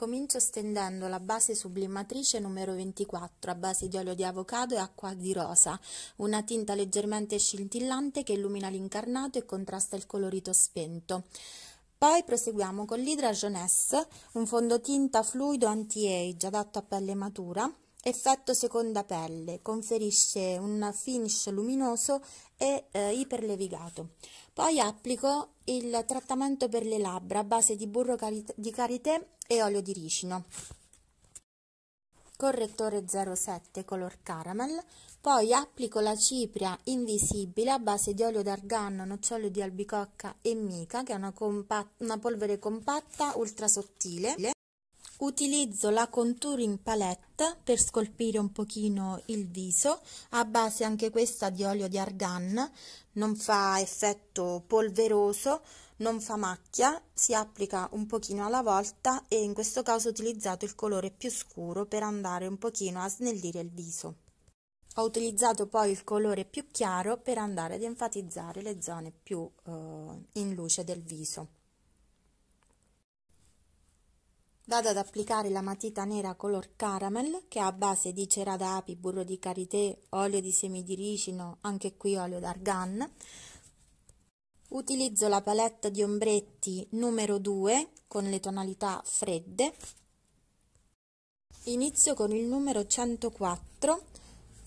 Comincio stendendo la base sublimatrice numero 24 a base di olio di avocado e acqua di rosa, una tinta leggermente scintillante che illumina l'incarnato e contrasta il colorito spento. Poi proseguiamo con l'Hydra Jeunesse, un fondotinta fluido anti-age adatto a pelle matura, Effetto seconda pelle, conferisce un finish luminoso e eh, iperlevigato. Poi applico il trattamento per le labbra a base di burro di karité e olio di ricino. Correttore 07 color caramel, poi applico la cipria invisibile a base di olio d'argano, nocciolo di albicocca e mica, che è una, una polvere compatta ultra sottile. Utilizzo la contouring palette per scolpire un pochino il viso, a base anche questa di olio di argan, non fa effetto polveroso, non fa macchia, si applica un pochino alla volta e in questo caso ho utilizzato il colore più scuro per andare un pochino a snellire il viso. Ho utilizzato poi il colore più chiaro per andare ad enfatizzare le zone più eh, in luce del viso. Vado ad applicare la matita nera color caramel che è a base di cera d'api, burro di karité, olio di semi di ricino, anche qui olio d'argan. Utilizzo la palette di ombretti numero 2 con le tonalità fredde. Inizio con il numero 104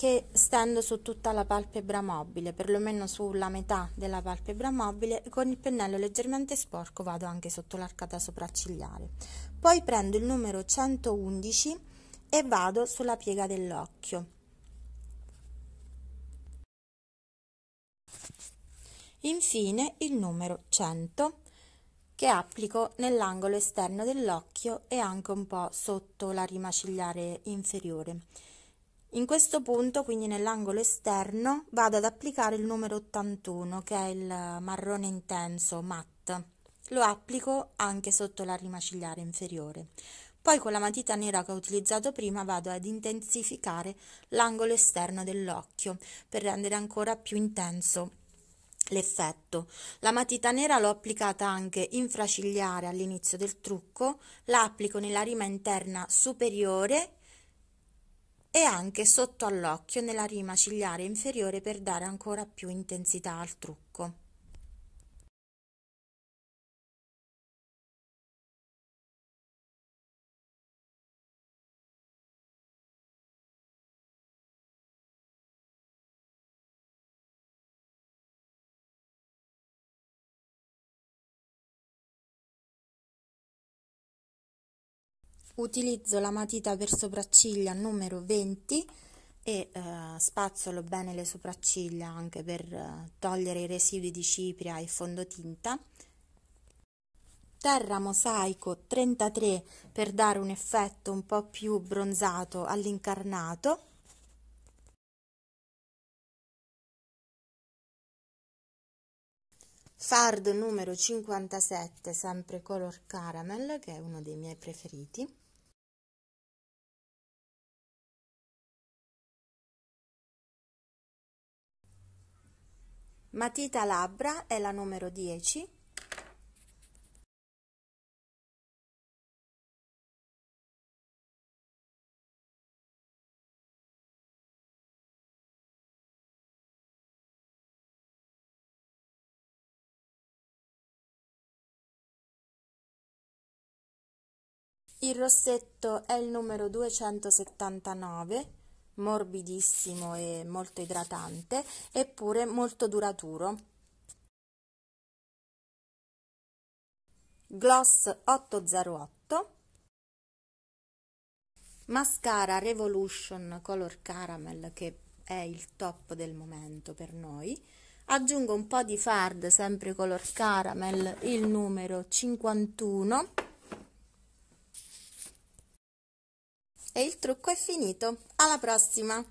che stendo su tutta la palpebra mobile, perlomeno sulla metà della palpebra mobile, e con il pennello leggermente sporco vado anche sotto l'arcata sopraccigliare. Poi prendo il numero 111 e vado sulla piega dell'occhio. Infine il numero 100 che applico nell'angolo esterno dell'occhio e anche un po' sotto la rima cigliare inferiore. In questo punto, quindi nell'angolo esterno, vado ad applicare il numero 81, che è il marrone intenso, matte. Lo applico anche sotto la rima cigliare inferiore. Poi con la matita nera che ho utilizzato prima vado ad intensificare l'angolo esterno dell'occhio per rendere ancora più intenso l'effetto. La matita nera l'ho applicata anche infracigliare all'inizio del trucco, la applico nella rima interna superiore e anche sotto all'occhio nella rima ciliare inferiore per dare ancora più intensità al trucco. utilizzo la matita per sopracciglia numero 20 e eh, spazzolo bene le sopracciglia anche per eh, togliere i residui di cipria e fondotinta terra mosaico 33 per dare un effetto un po' più bronzato all'incarnato fardo numero 57 sempre color caramel che è uno dei miei preferiti Matita labbra è la numero dieci. Il rossetto è il numero 279 morbidissimo e molto idratante eppure molto duraturo. Gloss 808 Mascara Revolution Color Caramel che è il top del momento per noi aggiungo un po' di fard sempre color caramel il numero 51 E il trucco è finito, alla prossima!